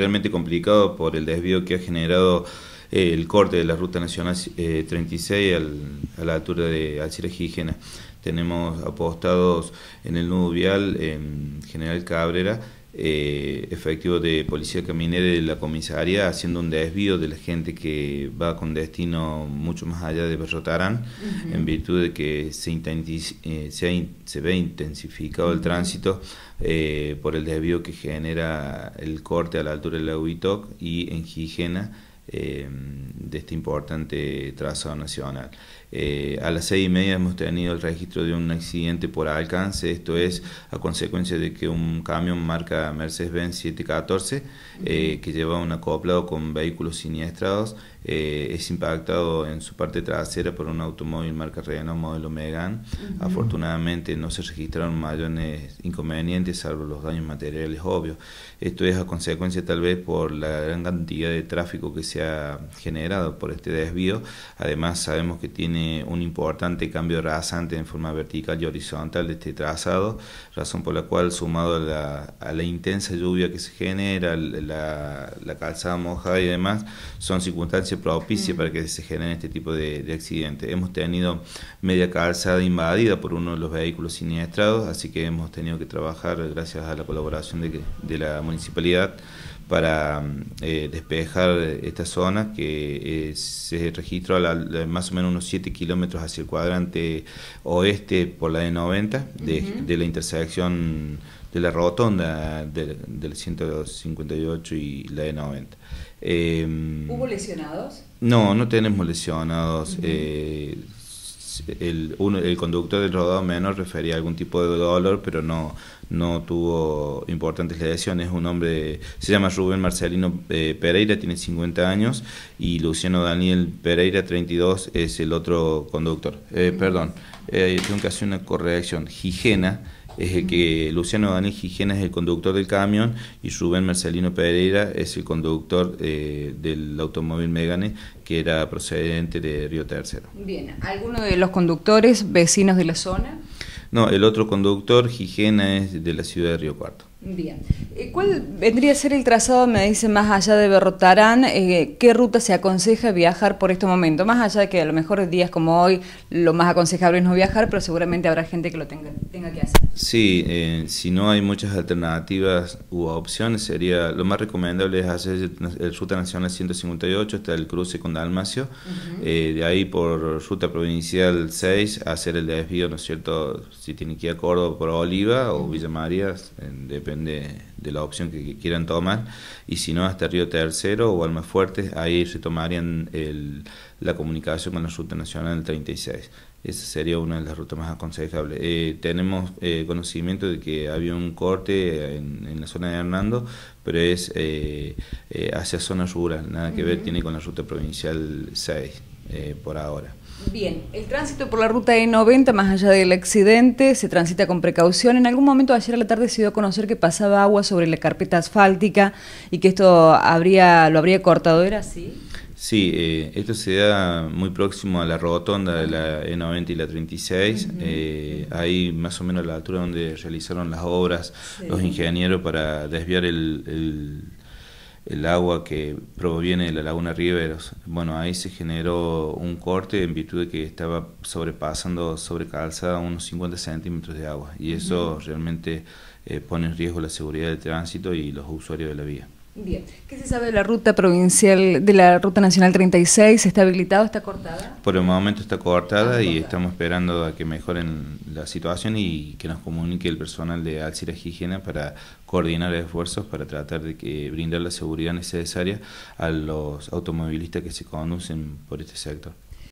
realmente complicado por el desvío que ha generado eh, el corte de la Ruta Nacional 36 eh, a la altura de Alcira Tenemos apostados en el nudo vial en General Cabrera eh, efectivo de policía caminera de la comisaría haciendo un desvío de la gente que va con destino mucho más allá de Berrotarán, en virtud de que se, eh, se, ve intensificado el tránsito eh, por el desvío que genera el corte a la altura de la UITOC y en Gijena Em, de este importante trazado nacional. Eh, a las seis y media hemos tenido el registro de un accidente por alcance, esto es a consecuencia de que un camión marca Mercedes-Benz 714, eh, que lleva un acoplado con vehículos siniestrados, eh, es impactado en su parte trasera por un automóvil marca Renault modelo Megan. Afortunadamente no se registraron mayores inconvenientes, salvo los daños materiales obvios. Esto es a consecuencia tal vez por la gran cantidad de tráfico que se generado por este desvío. Además, sabemos que tiene un importante cambio rasante en forma vertical y horizontal de este trazado, razón por la cual, sumado a la, intensa lluvia que se genera, la, calzada mojada y demás, son circunstancias propicias para que se generen este tipo de, accidentes. Hemos tenido media calzada invadida por uno de los vehículos siniestrados, así que hemos tenido que trabajar, gracias a la colaboración de, de la municipalidad, para eh, despejar esta zona que eh, se registró a más o menos unos 7 kilómetros hacia el cuadrante oeste por la de 90 de, la intersección de la rotonda del 158 y la de 90. ¿Hubo em, lesionados? No, no tenemos lesionados el, uno, el conductor del rodado menos refería a algún tipo de dolor, pero no, no tuvo importantes lesiones. Un hombre, se llama Rubén Marcelino eh, Pereira, tiene 50 años, y Luciano Daniel Pereira, 32, es el otro conductor. Eh, perdón, eh, tengo que hacer una corrección. higiena es que Luciano Daniel Gijena es el conductor del camión y Rubén Marcelino Pereira es el conductor eh, del automóvil Megane que era procedente de Río Tercero. Bien, ¿alguno de los conductores vecinos de la zona? No, el otro conductor, Gijena, es de la ciudad de Río Cuarto. Bien. Eh, ¿Cuál vendría a ser el trazado, me dice, más allá de Berrotarán? Eh, ¿Qué ruta se aconseja viajar por este momento? Más allá de que a lo mejor días como hoy lo más aconsejable es no viajar, pero seguramente habrá gente que lo tenga, que hacer. Sí, eh, si no hay muchas alternativas u opciones, sería lo más recomendable es hacer el Ruta Nacional 158 hasta el cruce con Dalmacio. de ahí por Ruta Provincial 6, hacer el desvío, ¿no es cierto? Si tiene que ir a Córdoba por Oliva o Villa María, depende depende de la opción que, quieran tomar, y si no, hasta Río Tercero o fuerte ahí se el, la comunicación con la Ruta Nacional 36. Esa sería una de las rutas más aconsejables. Eh, tenemos eh, conocimiento de que había un corte en, la zona de Hernando, pero es eh, hacia zona rural, nada que ver tiene con la ruta provincial 6 por ahora. Bien, el tránsito por la ruta E90, más allá del accidente, se transita con precaución. En algún momento ayer a la tarde se dio a conocer que pasaba agua sobre la carpeta asfáltica y que esto habría, lo habría cortado, ¿era así? Sí, eh, esto se da muy próximo a la rotonda de la E90 y la 36, eh, ahí más o menos a la altura donde realizaron las obras los ingenieros para desviar el el agua que proviene de la laguna Riveros. Bueno, ahí se generó un corte en virtud de que estaba sobrepasando, calza unos 50 centímetros de agua y eso realmente eh, pone en riesgo la seguridad del tránsito y los usuarios de la vía. Bien. ¿Qué se sabe de la ruta provincial, de la ruta nacional 36? ¿Está habilitada o está cortada? Por el momento está cortada ah, y estamos esperando a que mejoren la situación y que nos comunique el personal de Alcira Higiene para coordinar esfuerzos para tratar de brindar la seguridad necesaria a los automovilistas que se conducen por este sector.